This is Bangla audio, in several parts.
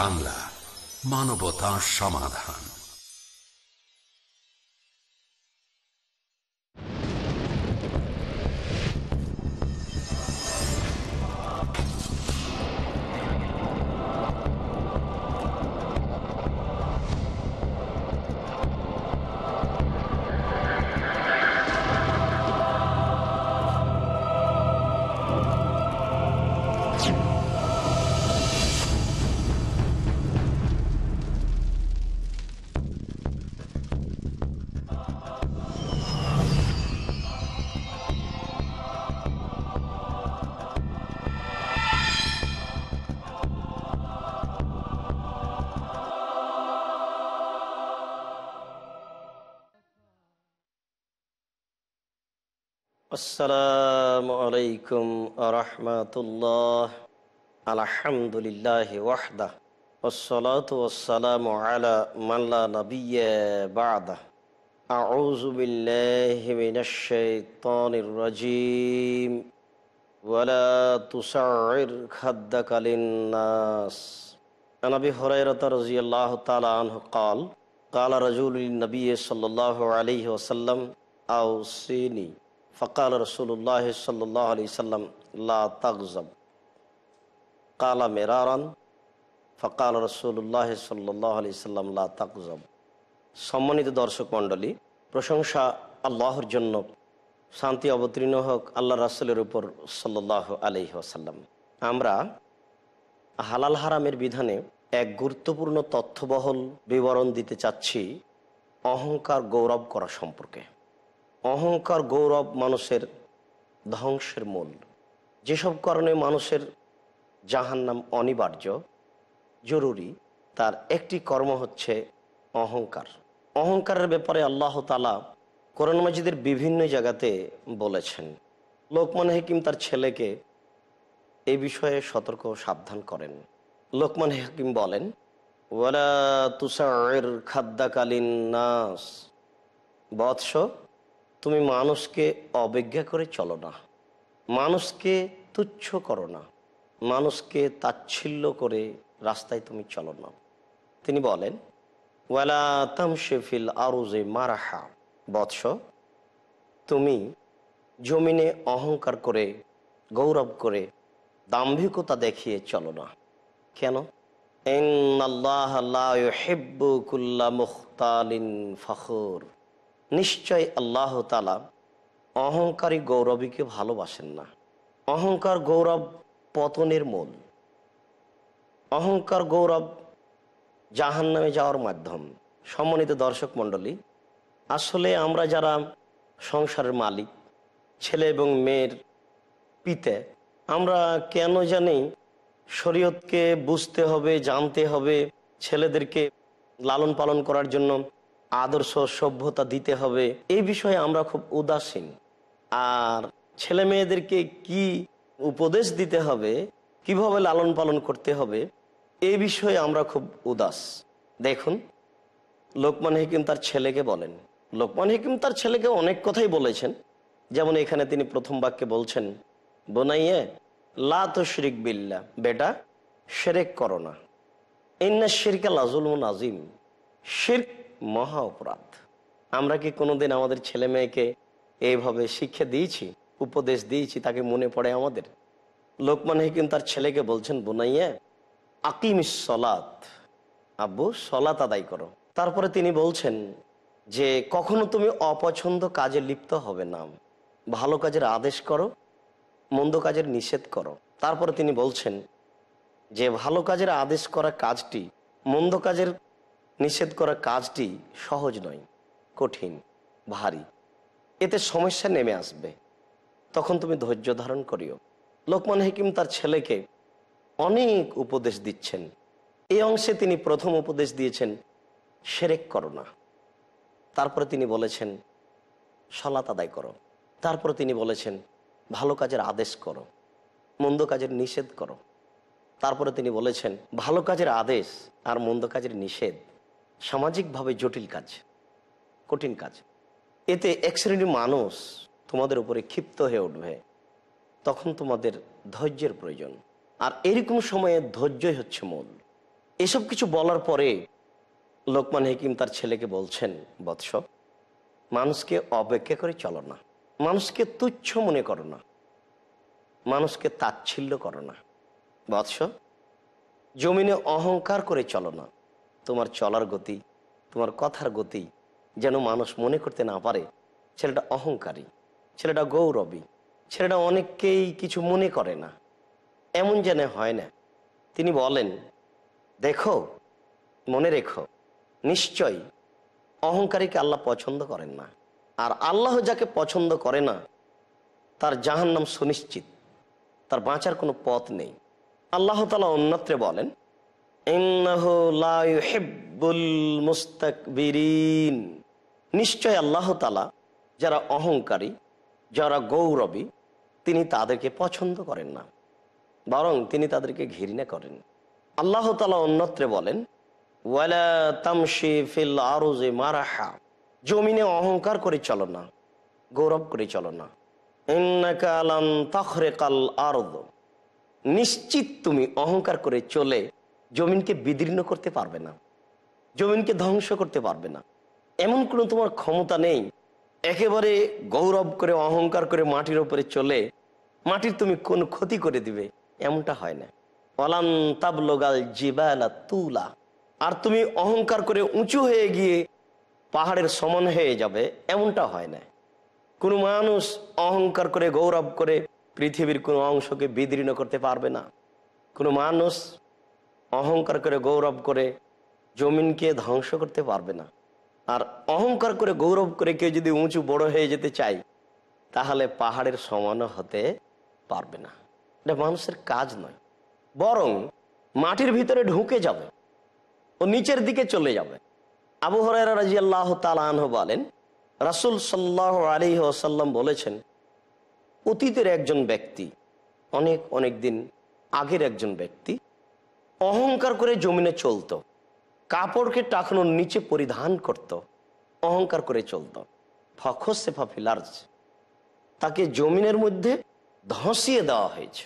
বাংলা মানবতা সমাধান আসসালামু আলাইকুম আরহামাতুল্লাহ আলহামদুলিল্লাহ ওয়াহদা والصلاة والسلام على من لا نبي بعده أعوذ بالله من الشيطان الرجيم ولا تسعر خدك للناس عن أبي هريرة رضي الله تعالى عنه قال قال رجل النبي صلى الله عليه وسلم أوصيني ফকাল রসুল্লাহ সাল্লাহ আলি সাল্লাম লা তাকজব কালা মেরারন ফকাল রসুল্লাহ সাল্লাহ আলি সাল্লাম লা সম্মানিত দর্শক মণ্ডলী প্রশংসা আল্লাহর জন্য শান্তি অবতীর্ণ হোক আল্লাহ রাসুলের উপর সাল্লাহ আলহি আসাল্লাম আমরা হালাল হারামের বিধানে এক গুরুত্বপূর্ণ তথ্যবহল বিবরণ দিতে চাচ্ছি অহংকার গৌরব করা সম্পর্কে অহংকার গৌরব মানুষের ধ্বংসের মূল যেসব কারণে মানুষের জাহান নাম অনিবার্য জরুরি তার একটি কর্ম হচ্ছে অহংকার অহংকারের ব্যাপারে আল্লাহ তালা কোরআন মসজিদের বিভিন্ন জায়গাতে বলেছেন লোকমান হাকিম তার ছেলেকে এ বিষয়ে সতর্ক সাবধান করেন লোকমান হাকিম বলেন ওয়ালা তুষার খাদ্যাকালীন নাস বৎস তুমি মানুষকে অবজ্ঞা করে চলো না মানুষকে তুচ্ছ করো না মানুষকে তাচ্ছিল্য করে রাস্তায় তুমি চলো না তিনি বলেন ওয়ালা তামশেফিল আরুজে মারাহা বৎস তুমি জমিনে অহংকার করে গৌরব করে দাম্ভিকতা দেখিয়ে চলো না কেন আল্লাহ মুখতালিন ফখর নিশ্চয় আল্লাহ তালা অহংকারী গৌরবীকে ভালোবাসেন না অহংকার গৌরব পতনের মূল অহংকার গৌরব জাহান নামে যাওয়ার মাধ্যম সম্মানিত দর্শক মণ্ডলী আসলে আমরা যারা সংসারের মালিক ছেলে এবং মেয়ের পিতে আমরা কেন জানি শরীয়তকে বুঝতে হবে জানতে হবে ছেলেদেরকে লালন পালন করার জন্য আদর্শ সভ্যতা দিতে হবে এই বিষয়ে আমরা খুব উদাসীন আর ছেলে মেয়েদেরকে কি উপদেশ দিতে হবে কিভাবে লালন পালন করতে হবে এই বিষয়ে আমরা খুব উদাস দেখুন লোকমান হিকিম তার ছেলেকে বলেন লোকমান হিকিম তার ছেলেকে অনেক কথাই বলেছেন যেমন এখানে তিনি প্রথম বাক্যে বলছেন বোনাইয়ে লা তো শিরিক বিল্লা বেটা সেরেক করোনা এন্না ইন্না লাজুল আজিম শির মহা অপরাধ আমরা কি কোনোদিন আমাদের ছেলে মেয়েকে এইভাবে শিক্ষা দিয়েছি উপদেশ দিয়েছি তাকে মনে পড়ে আমাদের লোকমান কিন্তু তার ছেলেকে বলছেন বোনাইয়া আকিম সলাত আব্বু সলাত আদায় করো তারপরে তিনি বলছেন যে কখনো তুমি অপছন্দ কাজে লিপ্ত হবে না ভালো কাজের আদেশ করো মন্দ কাজের নিষেধ করো তারপরে তিনি বলছেন যে ভালো কাজের আদেশ করা কাজটি মন্দ কাজের নিষেধ করা কাজটি সহজ নয় কঠিন ভারী এতে সমস্যা নেমে আসবে তখন তুমি ধৈর্য ধারণ করিও লোকমান হাকিম তার ছেলেকে অনেক উপদেশ দিচ্ছেন এই অংশে তিনি প্রথম উপদেশ দিয়েছেন সেরেক করো না তারপরে তিনি বলেছেন সলাত আদায় করো তারপরে তিনি বলেছেন ভালো কাজের আদেশ করো মন্দ কাজের নিষেধ করো তারপরে তিনি বলেছেন ভালো কাজের আদেশ আর মন্দ কাজের নিষেধ সামাজিকভাবে জটিল কাজ কঠিন কাজ এতে এক শ্রেণীর মানুষ তোমাদের উপরে ক্ষিপ্ত হয়ে উঠবে তখন তোমাদের ধৈর্যের প্রয়োজন আর এরকম সময়ে ধৈর্যই হচ্ছে মূল এসব কিছু বলার পরে লোকমান হেকিম তার ছেলেকে বলছেন বৎস মানুষকে অপেক্ষা করে চলো না মানুষকে তুচ্ছ মনে করো না মানুষকে তাচ্ছিল্য করো না বৎস জমিনে অহংকার করে চলো না তোমার চলার গতি তোমার কথার গতি যেন মানুষ মনে করতে না পারে ছেলেটা অহংকারী ছেলেটা গৌরবী ছেলেটা অনেককেই কিছু মনে করে না এমন যেন হয় না তিনি বলেন দেখো মনে রেখো নিশ্চয় অহংকারীকে আল্লাহ পছন্দ করেন না আর আল্লাহ যাকে পছন্দ করে না তার জাহান্নাম সুনিশ্চিত তার বাঁচার কোনো পথ নেই আল্লাহ তালা অন্যত্রে বলেন নিশ্চয় আল্লাহ তালা যারা অহংকারী যারা গৌরবী তিনি তাদেরকে পছন্দ করেন না বরং তিনি তাদেরকে ঘৃণা করেন আল্লাহ তালা অন্যত্রে বলেন ফিল মারাহা জমিনে অহংকার করে চলো না গৌরব করে চলো না নিশ্চিত তুমি অহংকার করে চলে জমিনকে বিদীর্ণ করতে পারবে না জমিনকে ধ্বংস করতে পারবে না এমন কোনো তোমার ক্ষমতা নেই একেবারে গৌরব করে অহংকার করে মাটির ওপরে চলে মাটির তুমি কোন ক্ষতি করে দিবে এমনটা হয় না অলান তাবলোগাল জিবালা তুলা আর তুমি অহংকার করে উঁচু হয়ে গিয়ে পাহাড়ের সমান হয়ে যাবে এমনটা হয় না কোনো মানুষ অহংকার করে গৌরব করে পৃথিবীর কোনো অংশকে বিদীর্ণ করতে পারবে না কোনো মানুষ অহংকার করে গৌরব করে জমিনকে ধ্বংস করতে পারবে না আর অহংকার করে গৌরব করে কেউ যদি উঁচু বড় হয়ে যেতে চাই তাহলে পাহাড়ের সমানও হতে পারবে না এটা মানুষের কাজ নয় বরং মাটির ভিতরে ঢুকে যাবে ও নিচের দিকে চলে যাবে আবু হরের রাজি আল্লাহ তালাহ বলেন রাসুল সাল্লাহ আলী ওসাল্লাম বলেছেন অতীতের একজন ব্যক্তি অনেক অনেক দিন আগের একজন ব্যক্তি অহংকার করে জমিনে চলত কাপড়কে টাকানোর নিচে পরিধান করত অহংকার করে চলত ফখসেফা ফিলার্জ তাকে জমিনের মধ্যে ধসিয়ে দেওয়া হয়েছে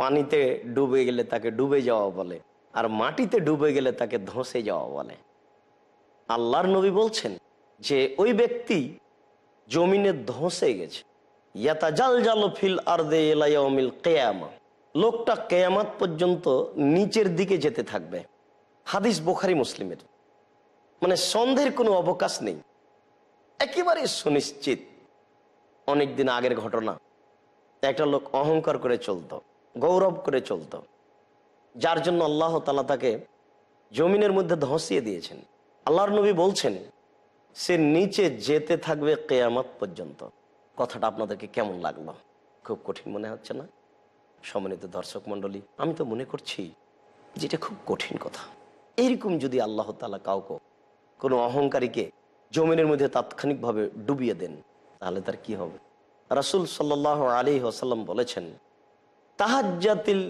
পানিতে ডুবে গেলে তাকে ডুবে যাওয়া বলে আর মাটিতে ডুবে গেলে তাকে ধসে যাওয়া বলে আল্লাহর নবী বলছেন যে ওই ব্যক্তি জমিনে ধসে গেছে ইয়াতা জাল জাল ফিল আর দে কেয়ামা লোকটা কেয়ামাত পর্যন্ত নিচের দিকে যেতে থাকবে হাদিস বোখারি মুসলিমের মানে সন্দেহের কোনো অবকাশ নেই একেবারে সুনিশ্চিত অনেক দিন আগের ঘটনা একটা লোক অহংকার করে চলত গৌরব করে চলত যার জন্য আল্লাহ তালা তাকে জমিনের মধ্যে ধসিয়ে দিয়েছেন আল্লাহর নবী বলছেন সে নিচে যেতে থাকবে কেয়ামত পর্যন্ত কথাটা আপনাদেরকে কেমন লাগলো খুব কঠিন মনে হচ্ছে না সম্মানিত দর্শক মন্ডলী আমি তো মনে করছি যেটা খুব কঠিন কথা এইরকম যদি আল্লাহ তালা কাউকে কোনো অহংকারীকে জমিনের মধ্যে তাৎক্ষণিকভাবে ডুবিয়ে দেন তাহলে তার কি হবে রাসুল সাল্লাহ আলী আসাল্লাম বলেছেন তাহাজাতিল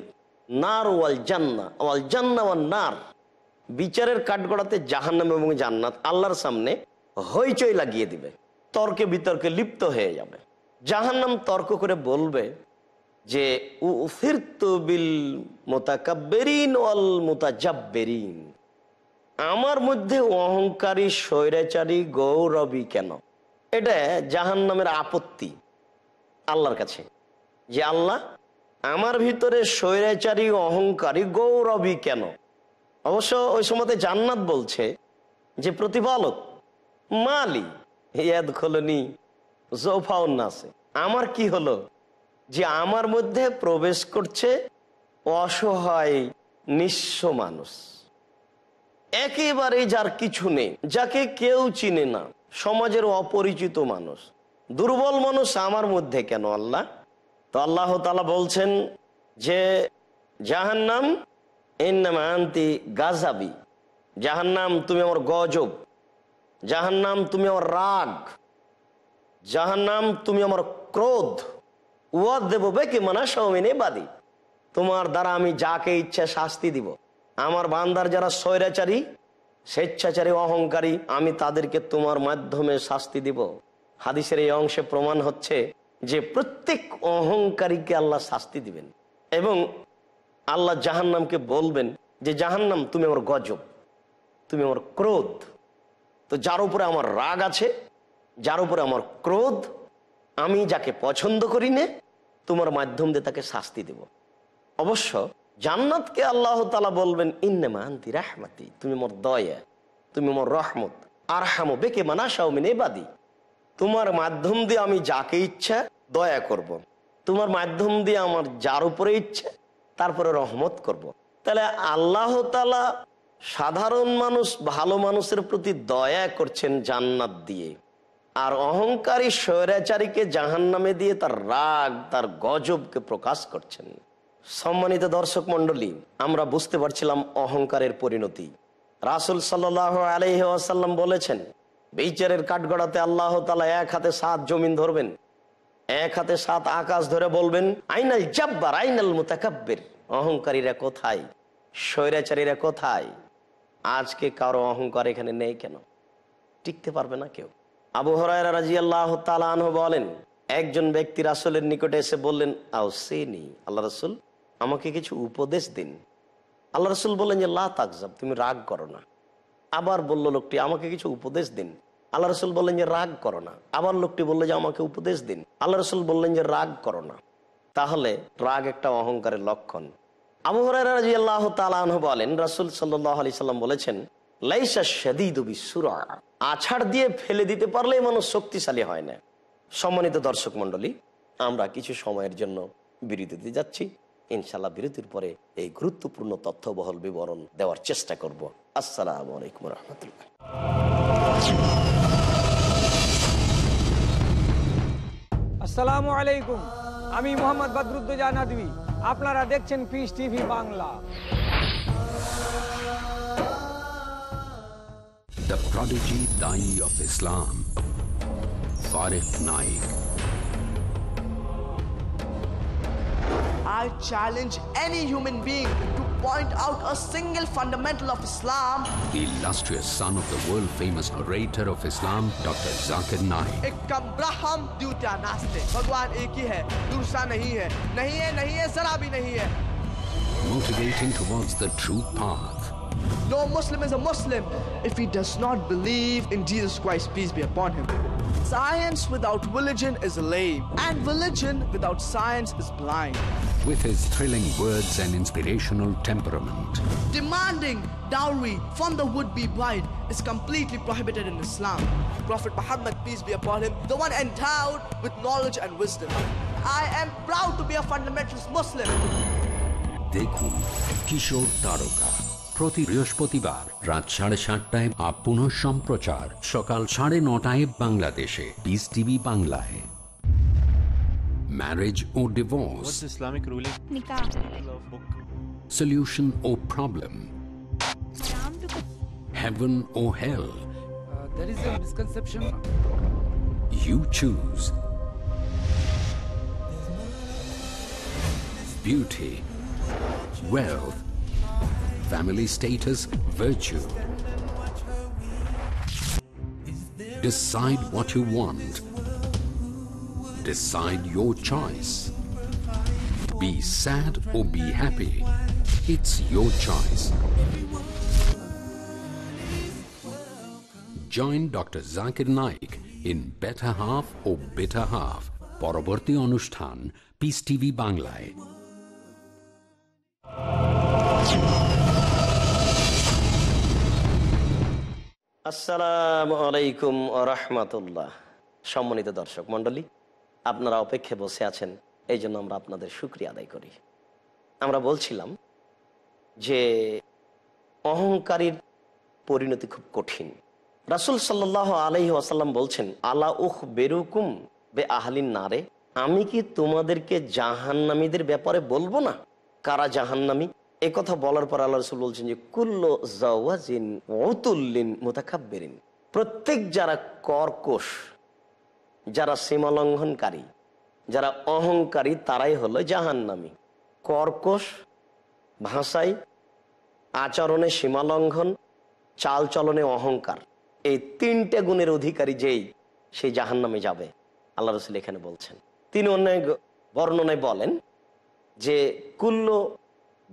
নার ওয়াল জান্না ওয়াল জান্না ওয়াল নার বিচারের কাঠগড়াতে জাহান্নাম এবং জান্নাত আল্লাহর সামনে হইচই লাগিয়ে দিবে তর্কে বিতর্কে লিপ্ত হয়ে যাবে জাহান্নাম তর্ক করে বলবে যে মোতাকাব্বেরিন আমার মধ্যে অহংকারী স্বৈরাচারী গৌরবী কেন এটা জাহান নামের আপত্তি আল্লাহর কাছে যে আল্লাহ আমার ভিতরে স্বৈরাচারী অহংকারী গৌরবী কেন অবশ্য ওই সময় জান্নাত বলছে যে প্রতিপালক মালি ইয়াদ খোলনি জোফাউন্নাসে আমার কি হলো যে আমার মধ্যে প্রবেশ করছে অসহায় নিঃস্ব মানুষ একেবারে যার কিছু নেই যাকে কেউ চিনে না সমাজের অপরিচিত মানুষ দুর্বল মানুষ আমার মধ্যে কেন আল্লাহ তো আল্লাহ তালা বলছেন যে নাম এর নাম আন্তি গাজাবি নাম তুমি আমার গজব নাম তুমি আমার রাগ নাম তুমি আমার ক্রোধ ওয়া দেব বেকে মানা সৌমিনে বাদী তোমার দ্বারা আমি যাকে ইচ্ছে শাস্তি দিব আমার বান্দার যারা স্বৈরাচারী স্বেচ্ছাচারী অহংকারী আমি তাদেরকে তোমার মাধ্যমে শাস্তি দিব হাদিসের এই অংশে প্রমাণ হচ্ছে যে প্রত্যেক অহংকারীকে আল্লাহ শাস্তি দিবেন এবং আল্লাহ জাহান্নামকে বলবেন যে জাহান্নাম তুমি আমার গজব তুমি আমার ক্রোধ তো যার উপরে আমার রাগ আছে যার উপরে আমার ক্রোধ আমি যাকে পছন্দ করি নে তোমার মাধ্যম দিয়ে তাকে শাস্তি দেব অবশ্য জান্নাতকে আল্লাহ তালা বলবেন ইন্নেমা আন্তি রাহমাতি তুমি মোর দয়া তুমি মোর রহমত আর হামো বেকে মানাসাও মিনে বাদি তোমার মাধ্যম দিয়ে আমি যাকে ইচ্ছা দয়া করব। তোমার মাধ্যম দিয়ে আমার যার উপরে ইচ্ছে তারপরে রহমত করব। তাহলে আল্লাহ তালা সাধারণ মানুষ ভালো মানুষের প্রতি দয়া করছেন জান্নাত দিয়ে আর অহংকারী স্বৈরাচারীকে জাহান নামে দিয়ে তার রাগ তার গজবকে প্রকাশ করছেন সম্মানিত দর্শক মন্ডলী আমরা বুঝতে পারছিলাম অহংকারের পরিণতি রাসুল সাল্লাহ আলহ্লাম বলেছেন বিচারের কাঠগড়াতে আল্লাহ তালা এক হাতে সাত জমিন ধরবেন এক হাতে সাত আকাশ ধরে বলবেন আইনাল জাব্বার আইনাল মোতাকাব্যের অহংকারীরা কোথায় স্বৈরাচারীরা কোথায় আজকে কারো অহংকার এখানে নেই কেন টিকতে পারবে না কেউ আবু হরায়রা রাজি আল্লাহ তালাহ বলেন একজন ব্যক্তি রাসুলের নিকটে এসে বললেন আও সেনি আল্লাহ রসুল আমাকে কিছু উপদেশ দিন আল্লাহ রসুল বললেন যে লা তাকজাব তুমি রাগ করো না আবার বলল লোকটি আমাকে কিছু উপদেশ দিন আল্লাহ রসুল বললেন যে রাগ করো না আবার লোকটি বললো যে আমাকে উপদেশ দিন আল্লাহ রসুল বললেন যে রাগ করো না তাহলে রাগ একটা অহংকারের লক্ষণ আবু হরাই রাজি আল্লাহ তালাহ বলেন রাসুল সাল্লাহ আলি সাল্লাম বলেছেন লাইসা সুরা আছাড় দিয়ে ফেলে দিতে পারলেই মানুষ শক্তিশালী হয় না সম্মানিত দর্শক মন্ডলী আমরা কিছু সময়ের জন্য বিরতিতে যাচ্ছি ইনশাল্লাহ বিরতির পরে এই গুরুত্বপূর্ণ তথ্যবহল বিবরণ দেওয়ার চেষ্টা করব আসসালাম আলাইকুম রহমতুল্লাহ আসসালামু আলাইকুম আমি মোহাম্মদ বদরুদ্দোজা আপনারা দেখছেন Peace TV Bangla The Prodigy Dai of Islam, Farid Naik. I challenge any human being to point out a single fundamental of Islam. The illustrious son of the world-famous orator of Islam, Dr. Zakir Naik. Ek braham dutya naste. Bhagwan ek hi hai, dursa nahi hai. Nahi hai, nahi hai, zara bhi nahi hai. Motivating towards the true path. No Muslim is a Muslim if he does not believe in Jesus Christ, peace be upon him. Science without religion is lame, and religion without science is blind. With his thrilling words and inspirational temperament, demanding dowry from the would-be bride is completely prohibited in Islam. Prophet Muhammad, peace be upon him, the one endowed with knowledge and wisdom. I am proud to be a fundamentalist Muslim. দেখুন কিশোর তারকা প্রতি বৃহস্পতিবার রাত সাড়ে সাতটায় আপন সম্প্রচার সকাল সাড়ে নটায় বাংলাদেশে পিস টিভি বাংলায় ম্যারেজ ও ডিভোর্স ইসলামিক রুলিং সলিউশন ও প্রবলেম heaven ও hell you choose beauty a family status, virtue. Decide what you want. Decide your choice. Be sad or be happy. It's your choice. Join Dr. Zakir Naik in Better Half or Bitter Half. পরবর্তী অনুষ্ঠান পিস টিভি বাংলায় আসসালামু আলাইকুম রহমতুল্লাহ সম্মানিত দর্শক মণ্ডলী আপনারা অপেক্ষে বসে আছেন এই জন্য আমরা আপনাদের সুক্রিয়া আদায় করি আমরা বলছিলাম যে অহংকারীর পরিণতি খুব কঠিন রাসুল সাল্লাহ আলহি আসাল্লাম বলছেন আলা উহ বেরুকুম বে আহলিন নারে আমি কি তোমাদেরকে জাহান্নামীদের ব্যাপারে বলবো না কারা জাহান্নামী একথা কথা বলার পর আল্লাহ রসুল বলছেন যে কুল্লো জাওয়াজিন অতুল্লিন মোতাকাব্বেরিন প্রত্যেক যারা কর্কশ যারা সীমালঙ্ঘনকারী যারা অহংকারী তারাই হলো জাহান্নামি কর্কশ ভাষায় আচরণে সীমালঙ্ঘন চালচলনে অহংকার এই তিনটে গুণের অধিকারী যেই সেই জাহান্নামে যাবে আল্লাহ রসুল এখানে বলছেন তিনি অনেক বর্ণনায় বলেন যে কুল্ল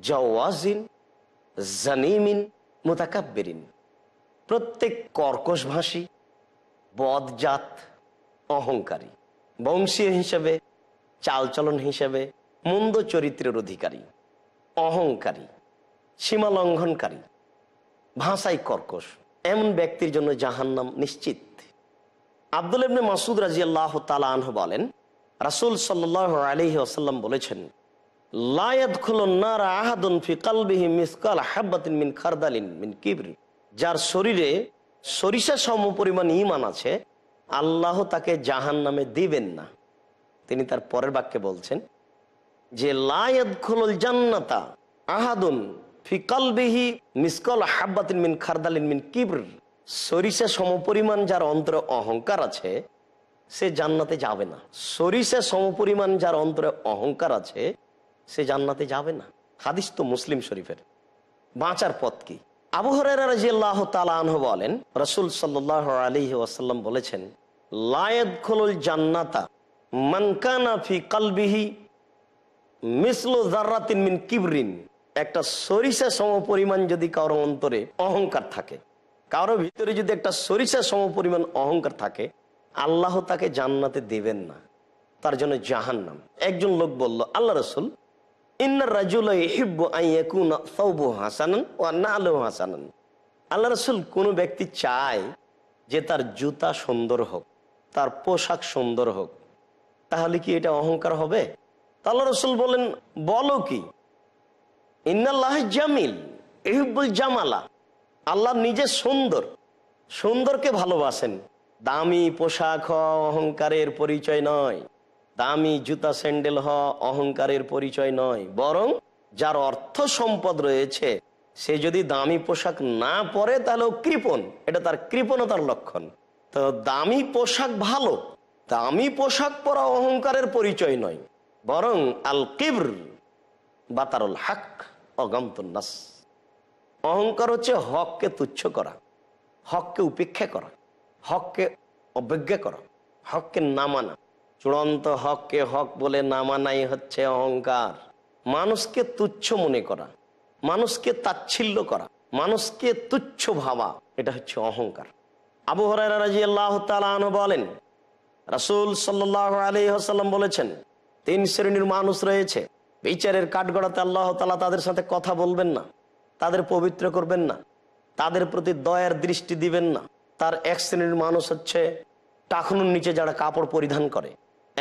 জওয়াজিন জানিমিন মোতাকাব্বেরিন প্রত্যেক কর্কশভাষী বদজাত অহংকারী বংশীয় হিসেবে চালচলন হিসেবে মন্দ চরিত্রের অধিকারী অহংকারী সীমা লঙ্ঘনকারী ভাষাই কর্কশ এমন ব্যক্তির জন্য জাহান্নাম নিশ্চিত আব্দুল ইবনে মাসুদ রাজিয়াল্লাহ তালা আনহ বলেন রাসুল সাল্লাহ আলি আসাল্লাম বলেছেন যার শরীরে সরিষা সম পরিমাণ ইমান আছে আল্লাহ তাকে জাহান নামে দিবেন না তিনি তার পরের বাক্যে বলছেন যে লায়দ খুলল জান্নাতা আহাদুন ফিকালবিহি মিসকল হাব্বাতিন মিন খারদালিন মিন কিবর সরিষা সমপরিমাণ যার অন্তরে অহংকার আছে সে জান্নাতে যাবে না সরিষা সমপরিমাণ যার অন্তরে অহংকার আছে সে জান্নাতে যাবে না হাদিস তো মুসলিম শরীফের বাঁচার পথ কি বলেন রসুল বলেছেন একটা সরিষা সমপরিমাণ যদি কারো অন্তরে অহংকার থাকে কারো ভিতরে যদি একটা সরিষা সম পরিমাণ অহংকার থাকে আল্লাহ তাকে জান্নাতে দেবেন না তার জন্য জাহান্নাম একজন লোক বলল আল্লাহ রসুল হাসানান আল্লাহ রসুল কোনো ব্যক্তি চায় যে তার জুতা সুন্দর হোক তার পোশাক সুন্দর হোক তাহলে কি এটা অহংকার হবে আল্লাহ রসুল বলেন বলো কি ইন্নাল্লাহ জামিল ইহিবুল জামালা আল্লাহ নিজে সুন্দর সুন্দরকে ভালোবাসেন দামি পোশাক অহংকারের পরিচয় নয় দামি জুতা স্যান্ডেল হওয়া অহংকারের পরিচয় নয় বরং যার অর্থ সম্পদ রয়েছে সে যদি দামি পোশাক না পরে তাহলে কৃপন কৃপণ এটা তার কৃপণতার লক্ষণ তো দামি পোশাক ভালো দামি পোশাক পরা অহংকারের পরিচয় নয় বরং আল কিব্র বাতারুল হাক অগমতন্নাস অহংকার হচ্ছে হককে তুচ্ছ করা হককে উপেক্ষা করা হককে অবজ্ঞা করা হককে না মানা চূড়ান্ত হককে হক বলে নামানাই হচ্ছে অহংকার মানুষকে তুচ্ছ মনে করা মানুষকে তাচ্ছিল্য করা মানুষকে তুচ্ছ ভাবা এটা হচ্ছে অহংকার আবু হরাই আল্লাহ বলেন রাসুল সাল্লাম বলেছেন তিন শ্রেণীর মানুষ রয়েছে বিচারের কাঠগড়াতে আল্লাহ তালা তাদের সাথে কথা বলবেন না তাদের পবিত্র করবেন না তাদের প্রতি দয়ার দৃষ্টি দিবেন না তার এক শ্রেণীর মানুষ হচ্ছে টাকনুর নিচে যারা কাপড় পরিধান করে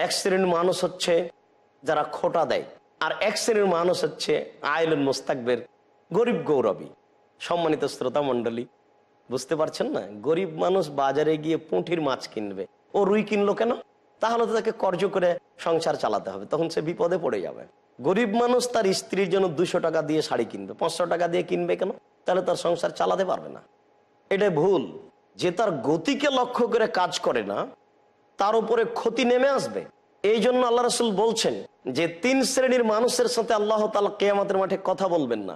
এক শ্রেণীর মানুষ হচ্ছে যারা খোটা দেয় আর এক শ্রেণীর মানুষ হচ্ছে আয়লুল মোস্তাকবের গরিব গৌরবী সম্মানিত শ্রোতা মণ্ডলী বুঝতে পারছেন না গরিব মানুষ বাজারে গিয়ে পুঁঠির মাছ কিনবে ও রুই কিনলো কেন তাহলে তো তাকে কর্য করে সংসার চালাতে হবে তখন সে বিপদে পড়ে যাবে গরিব মানুষ তার স্ত্রীর জন্য দুশো টাকা দিয়ে শাড়ি কিনবে পাঁচশো টাকা দিয়ে কিনবে কেন তাহলে তার সংসার চালাতে পারবে না এটা ভুল যে তার গতিকে লক্ষ্য করে কাজ করে না তার উপরে ক্ষতি নেমে আসবে এই জন্য আল্লাহ রসুল বলছেন যে তিন শ্রেণীর মানুষের সাথে আল্লাহ তালা কেয়ামাতের মাঠে কথা বলবেন না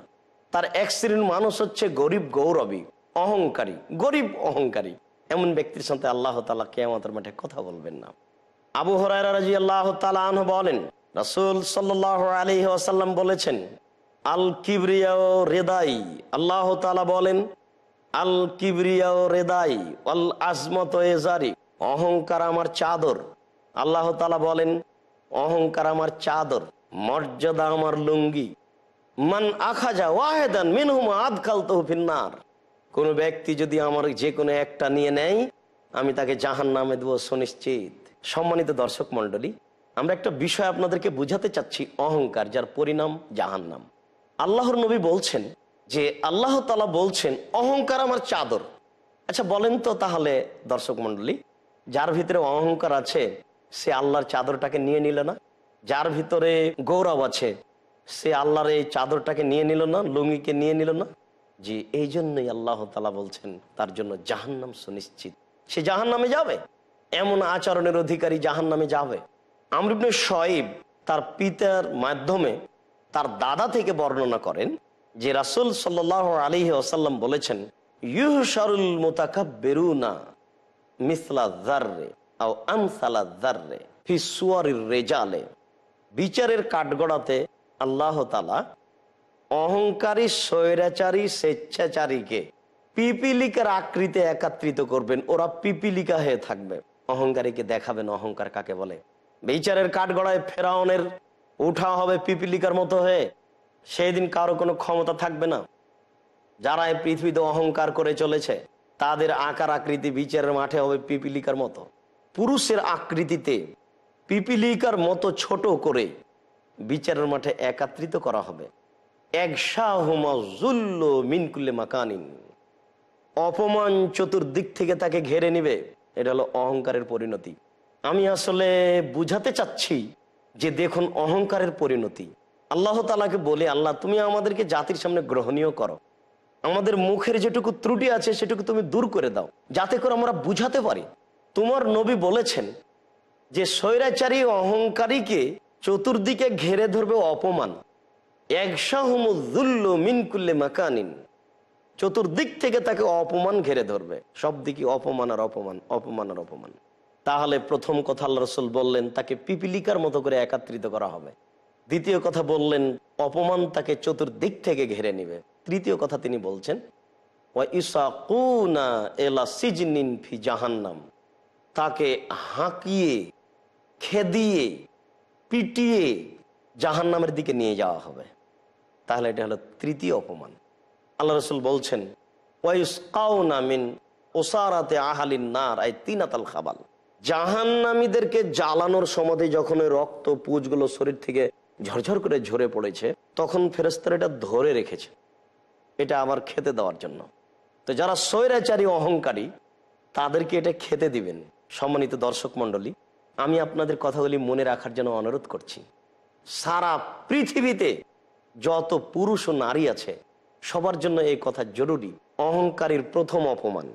তার এক শ্রেণীর মানুষ হচ্ছে গরিব গৌরবী অহংকারী গরিব অহংকারী এমন ব্যক্তির সাথে আল্লাহ তালা কেয়ামাতের মাঠে কথা বলবেন না আবু হরাই আল্লাহ তালা বলেন রসুল সাল্লাহ আলি আসাল্লাম বলেছেন আল কিবরিয়া রেদাই আল্লাহ তালা বলেন আল কিবরিয়া রেদাই আল আজমত এজারি অহংকার আমার চাদর আল্লাহ তালা বলেন অহংকার আমার চাদর মর্যাদা আমার লুঙ্গি মান আখা যা ওয়াহেদান মিনহুমা আদকাল তহফিন্নার কোন ব্যক্তি যদি আমার যে কোনো একটা নিয়ে নেয় আমি তাকে জাহান নামে দেবো সুনিশ্চিত সম্মানিত দর্শক মন্ডলী আমরা একটা বিষয় আপনাদেরকে বুঝাতে চাচ্ছি অহংকার যার পরিণাম জাহান নাম আল্লাহর নবী বলছেন যে আল্লাহ তালা বলছেন অহংকার আমার চাদর আচ্ছা বলেন তো তাহলে দর্শক মন্ডলী যার ভিতরে অহংকার আছে সে আল্লাহর চাদরটাকে নিয়ে নিল না যার ভিতরে গৌরব আছে সে আল্লাহর এই চাদরটাকে নিয়ে নিল না লুঙ্গিকে নিয়ে নিল না যে এই জন্যই আল্লাহ তালা বলছেন তার জন্য জাহান্নাম সুনিশ্চিত সে জাহান নামে যাবে এমন আচরণের অধিকারী জাহান নামে যাবে আমরিবনে সয়েব তার পিতার মাধ্যমে তার দাদা থেকে বর্ণনা করেন যে রাসুল সাল্লাহ আলী আসাল্লাম বলেছেন ইউহসারুল মোতাকা বেরুনা মিসলা জাররে জাররে রেজালে বিচারের কাঠগড়াতে আল্লাহ তালা অহংকারী স্বৈরাচারী স্বেচ্ছাচারীকে পিপিলিকার আকৃতি একাত্রিত করবেন ওরা পিপিলিকা হয়ে থাকবে অহংকারীকে দেখাবেন অহংকার কাকে বলে বিচারের কাঠগড়ায় ফেরাউনের উঠা হবে পিপিলিকার মতো হয়ে সেই দিন কারো কোনো ক্ষমতা থাকবে না যারা এই পৃথিবীতে অহংকার করে চলেছে তাদের আকার আকৃতি বিচারের মাঠে হবে পিপিলিকার মতো পুরুষের আকৃতিতে পিপিলিকার মতো ছোট করে বিচারের মাঠে একাত্রিত করা হবে মিনকুল্লে মাকানিন অপমান চতুর্দিক থেকে তাকে ঘেরে নিবে এটা হলো অহংকারের পরিণতি আমি আসলে বুঝাতে চাচ্ছি যে দেখুন অহংকারের পরিণতি আল্লাহ তালাকে বলে আল্লাহ তুমি আমাদেরকে জাতির সামনে গ্রহণীয় করো আমাদের মুখের যেটুকু ত্রুটি আছে সেটুকু তুমি দূর করে দাও যাতে করে আমরা বুঝাতে পারি তোমার নবী বলেছেন যে স্বৈরাচারী অহংকারীকে চতুর্দিকে ঘেরে ধরবে অপমান মিনকুল্লে মাকানিন চতুর্দিক থেকে তাকে অপমান ঘেরে ধরবে সব দিকে অপমান আর অপমান অপমান আর অপমান তাহলে প্রথম কথা আল্লাহ রসুল বললেন তাকে পিপিলিকার মতো করে একাত্রিত করা হবে দ্বিতীয় কথা বললেন অপমান তাকে চতুর্দিক থেকে ঘেরে নিবে তৃতীয় কথা তিনি বলছেন জাহান্নাম তাকে হাঁকিয়ে খেদিয়ে পিটিয়ে জাহান্নামের দিকে নিয়ে যাওয়া হবে তাহলে এটা হলো তৃতীয় অপমান আল্লাহ রসুল বলছেন মিন ওসারাতে আহালিন নার আই তিনাতাল খাবাল জাহান্নামীদেরকে জ্বালানোর সময় যখন রক্ত পুজগুলো শরীর থেকে ঝরঝর করে ঝরে পড়েছে তখন ফেরেস্তারা এটা ধরে রেখেছে এটা আমার খেতে দেওয়ার জন্য তো যারা স্বৈরাচারী অহংকারী তাদেরকে এটা খেতে দিবেন সম্মানিত দর্শক মন্ডলী আমি আপনাদের কথাগুলি মনে রাখার জন্য অনুরোধ করছি সারা পৃথিবীতে যত পুরুষ ও নারী আছে সবার জন্য এই কথা জরুরি অহংকারীর প্রথম অপমান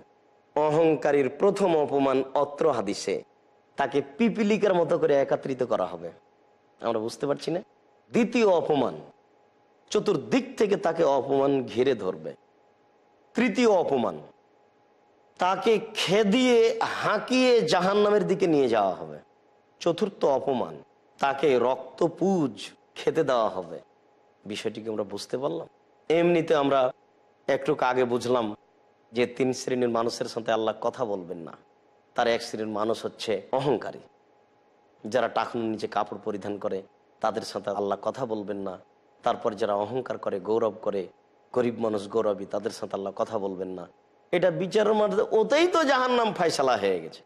অহংকারীর প্রথম অপমান অত্র হাদিসে তাকে পিপিলিকার মতো করে একত্রিত করা হবে আমরা বুঝতে পারছি না দ্বিতীয় অপমান চতুর্দিক থেকে তাকে অপমান ঘিরে ধরবে তৃতীয় অপমান তাকে খেদিয়ে হাঁকিয়ে জাহান নামের দিকে নিয়ে যাওয়া হবে চতুর্থ অপমান তাকে রক্তপুজ খেতে দেওয়া হবে বিষয়টিকে আমরা বুঝতে পারলাম এমনিতে আমরা একটু আগে বুঝলাম যে তিন শ্রেণীর মানুষের সাথে আল্লাহ কথা বলবেন না তার এক শ্রেণীর মানুষ হচ্ছে অহংকারী যারা টাকুন নিচে কাপড় পরিধান করে তাদের সাথে আল্লাহ কথা বলবেন না তারপর যারা অহংকার করে গৌরব করে গরিব মানুষ গৌরবী তাদের সাথে আল্লাহ কথা বলবেন না এটা বিচারের মাঠে ওতেই তো জাহান নাম ফাইসালা হয়ে গেছে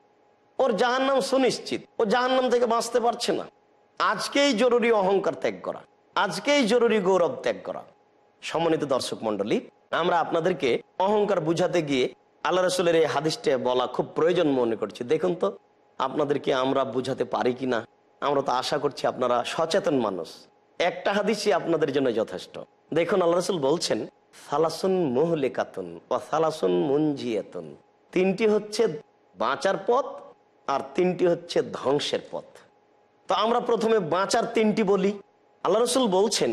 ওর জাহান নাম সুনিশ্চিত ও জাহান নাম থেকে বাঁচতে পারছে না আজকেই জরুরি অহংকার ত্যাগ করা আজকেই জরুরি গৌরব ত্যাগ করা সম্মানিত দর্শক মন্ডলী আমরা আপনাদেরকে অহংকার বুঝাতে গিয়ে আল্লাহ রসুলের এই হাদিসটা বলা খুব প্রয়োজন মনে করছি দেখুন তো আপনাদেরকে আমরা বুঝাতে পারি কি না আমরা তো আশা করছি আপনারা সচেতন মানুষ একটা হাদিসই আপনাদের জন্য যথেষ্ট দেখুন আল্লাহ রসুল বলছেন সালাসুন মোহলেকাতুন বা সালাসুন মঞ্জিয়াতুন তিনটি হচ্ছে বাঁচার পথ আর তিনটি হচ্ছে ধ্বংসের পথ তো আমরা প্রথমে বাঁচার তিনটি বলি আল্লাহ রসুল বলছেন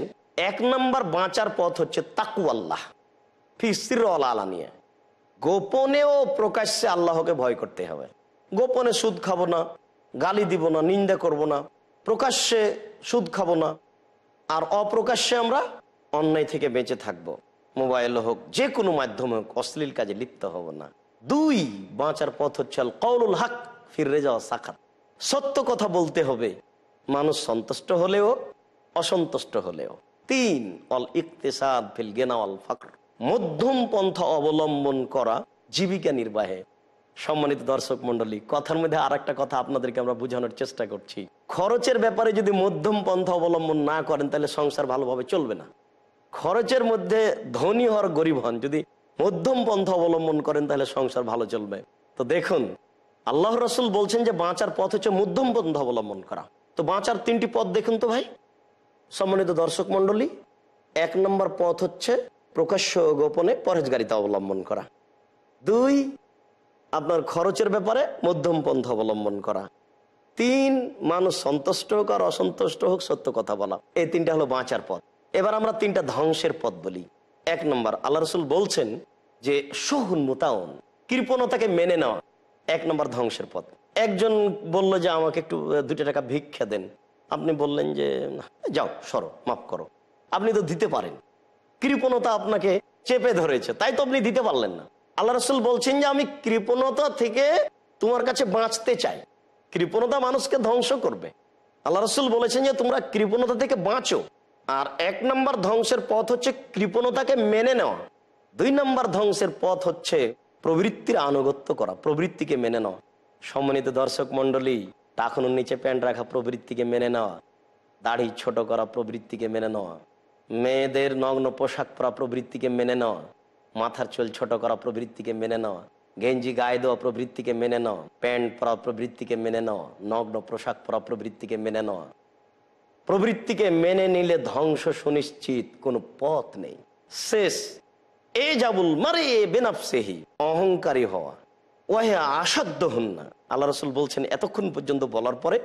এক নম্বর বাঁচার পথ হচ্ছে তাকু আল্লাহ ফিসির নিয়ে গোপনেও প্রকাশ্যে আল্লাহকে ভয় করতে হবে গোপনে সুদ খাবো না গালি দিব না নিন্দা করব না প্রকাশ্যে সুদ খাবো না আর অপ্রকাশ্যে আমরা অন্যায় থেকে বেঁচে থাকব। মোবাইল হোক যে কোনো মাধ্যমে হোক অশ্লীল কাজে লিপ্ত হব না দুই বাঁচার পথ হচ্ছে কৌলুল হাক ফিরে যাওয়া সাক্ষাৎ সত্য কথা বলতে হবে মানুষ সন্তুষ্ট হলেও অসন্তুষ্ট হলেও তিন অল ইকতেসাদ ফিল গেনা অল ফাকর মধ্যম পন্থা অবলম্বন করা জীবিকা নির্বাহে সম্মানিত দর্শক মন্ডলী কথার মধ্যে আর কথা আপনাদেরকে আমরা বোঝানোর চেষ্টা করছি খরচের ব্যাপারে যদি মধ্যম পন্থা অবলম্বন না করেন তাহলে সংসার ভালোভাবে চলবে না খরচের মধ্যে ধনী হর গরিব হন যদি মধ্যম পন্থা অবলম্বন করেন তাহলে সংসার ভালো চলবে তো দেখুন আল্লাহ রসুল বলছেন যে বাঁচার পথ হচ্ছে মধ্যম পন্থা অবলম্বন করা তো বাঁচার তিনটি পথ দেখুন তো ভাই সম্মানিত দর্শক মন্ডলী এক নম্বর পথ হচ্ছে প্রকাশ্য গোপনে পরেজগারিতা অবলম্বন করা দুই আপনার খরচের ব্যাপারে মধ্যম পন্থ অবলম্বন করা তিন মানুষ সন্তুষ্ট হোক আর অসন্তুষ্ট হোক সত্য কথা বলা এই তিনটা হলো বাঁচার পথ এবার আমরা তিনটা ধ্বংসের পথ বলি এক নম্বর আল্লাহ রসুল বলছেন যে সহুন মোতাউন কৃপণতাকে মেনে নেওয়া এক নম্বর ধ্বংসের পথ একজন বলল যে আমাকে একটু দুটো টাকা ভিক্ষা দেন আপনি বললেন যে যাও সরো মাফ করো আপনি তো দিতে পারেন কৃপণতা আপনাকে চেপে ধরেছে তাই তো আপনি দিতে পারলেন না আল্লাহ রসুল বলছেন যে আমি কৃপণতা থেকে তোমার কাছে বাঁচতে চাই কৃপণতা মানুষকে ধ্বংস করবে আল্লাহ রসুল বলেছেন যে তোমরা কৃপণতা থেকে বাঁচো আর এক নম্বর ধ্বংসের পথ হচ্ছে কৃপণতাকে মেনে নেওয়া দুই নম্বর ধ্বংসের পথ হচ্ছে প্রবৃত্তির আনুগত্য করা প্রবৃত্তিকে মেনে নেওয়া সম্মানিত দর্শক মন্ডলী টাকুন নিচে প্যান্ট রাখা প্রবৃত্তিকে মেনে নেওয়া দাড়ি ছোট করা প্রবৃত্তিকে মেনে নেওয়া মেয়েদের নগ্ন পোশাক পরা প্রবৃত্তিকে মেনে নেওয়া মাথার চুল ছোট করা প্রবৃত্তিকে মেনে নেওয়া গেঞ্জি গায়ে দেওয়া প্রবৃত্তিকে মেনে নেওয়া প্যান্ট পরা প্রবৃত্তিকে মেনে নেওয়া নগ্ন পোশাক পরা প্রবৃত্তিকে মেনে নেওয়া প্রবৃত্তিকে মেনে নিলে ধ্বংস সুনিশ্চিত কোনো পথ নেই শেষ এ জাবুল মারে বেনাপসেহি অহংকারী হওয়া ওহে আসাধ্য হন না আল্লাহ রসুল বলছেন এতক্ষণ পর্যন্ত বলার পরে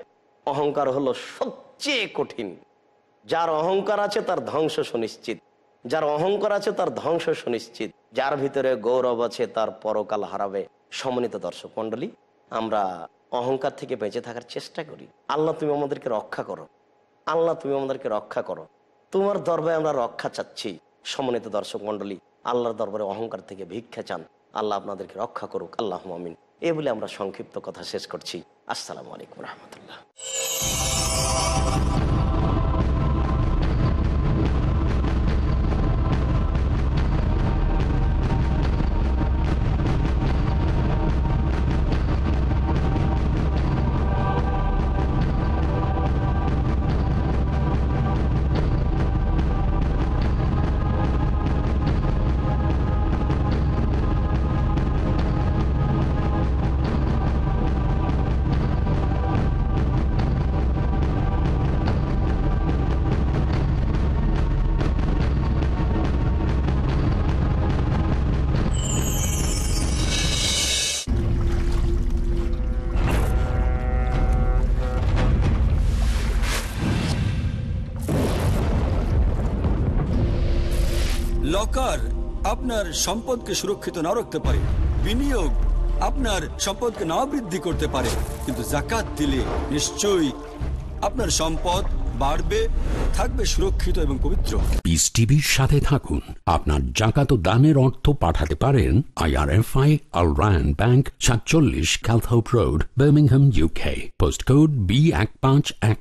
অহংকার হলো সবচেয়ে কঠিন যার অহংকার আছে তার ধ্বংস সুনিশ্চিত যার অহংকার আছে তার ধ্বংস সুনিশ্চিত যার ভিতরে গৌরব আছে তার পরকাল হারাবে সমন্বিত দর্শক মন্ডলী আমরা অহংকার থেকে বেঁচে থাকার চেষ্টা করি আল্লাহ তুমি আমাদেরকে রক্ষা করো আল্লাহ তুমি আমাদেরকে রক্ষা করো তোমার দরবারে আমরা রক্ষা চাচ্ছি সমন্বিত দর্শক মন্ডলী আল্লাহর দরবারে অহংকার থেকে ভিক্ষা চান আল্লাহ আপনাদেরকে রক্ষা করুক আল্লাহ মামিন এ বলে আমরা সংক্ষিপ্ত কথা শেষ করছি আসসালামু আলাইকুম রহমতুল্লাহ লকার আপনার সম্পদকে সুরক্ষিত না রাখতে পারে বিনিয়োগ আপনার সম্পদকে না বৃদ্ধি করতে পারে কিন্তু জাকাত দিলে নিশ্চয়ই আপনার সম্পদ বাড়বে থাকবে সুরক্ষিত এবং পবিত্র পিস টিভির সাথে থাকুন আপনার জাকাত দানের অর্থ পাঠাতে পারেন আইআরএফআই আল রায়ন ব্যাংক সাতচল্লিশ Calthorpe road Birmingham UK post code B এক পাঁচ এক